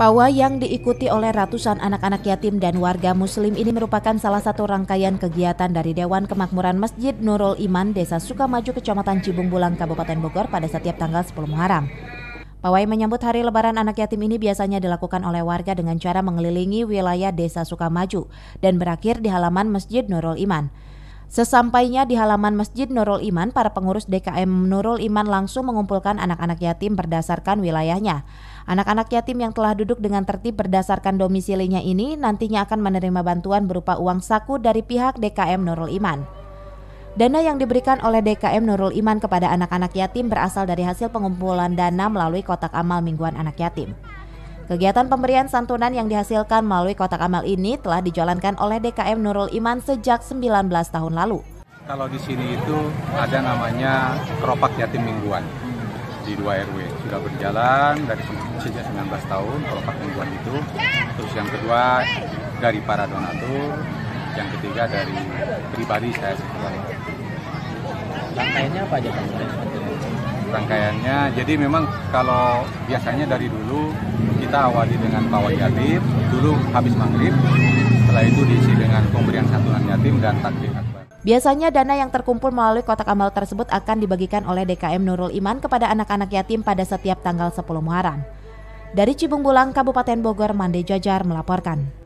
Pawai yang diikuti oleh ratusan anak-anak yatim dan warga muslim ini merupakan salah satu rangkaian kegiatan dari Dewan Kemakmuran Masjid Nurul Iman Desa Sukamaju Kecamatan Cibung Bulang Kabupaten Bogor pada setiap tanggal 10 Muharram. Pawai menyambut hari lebaran anak yatim ini biasanya dilakukan oleh warga dengan cara mengelilingi wilayah Desa Sukamaju dan berakhir di halaman Masjid Nurul Iman. Sesampainya di halaman Masjid Nurul Iman, para pengurus DKM Nurul Iman langsung mengumpulkan anak-anak yatim berdasarkan wilayahnya. Anak-anak yatim yang telah duduk dengan tertib berdasarkan domisilinya ini nantinya akan menerima bantuan berupa uang saku dari pihak DKM Nurul Iman. Dana yang diberikan oleh DKM Nurul Iman kepada anak-anak yatim berasal dari hasil pengumpulan dana melalui kotak amal mingguan anak yatim. Kegiatan pemberian santunan yang dihasilkan melalui kotak amal ini telah dijalankan oleh DKM Nurul Iman sejak 19 tahun lalu. Kalau di sini itu ada namanya keropak yatim mingguan di dua RW. Sudah berjalan dari sejak 19 tahun keropak mingguan itu. Terus yang kedua dari para donatur, yang ketiga dari pribadi saya sendiri. Rangkaiannya apa aja Pak? Rangkaiannya, jadi memang kalau biasanya dari dulu kita awali dengan pawai yatim, dulu habis maghrib, setelah itu diisi dengan pemberian santunan yatim dan takbir akbar. Biasanya dana yang terkumpul melalui kotak amal tersebut akan dibagikan oleh DKM Nurul Iman kepada anak-anak yatim pada setiap tanggal 10 Muharram. Dari Cibung Bulang, Kabupaten Bogor, Mande Jajar melaporkan.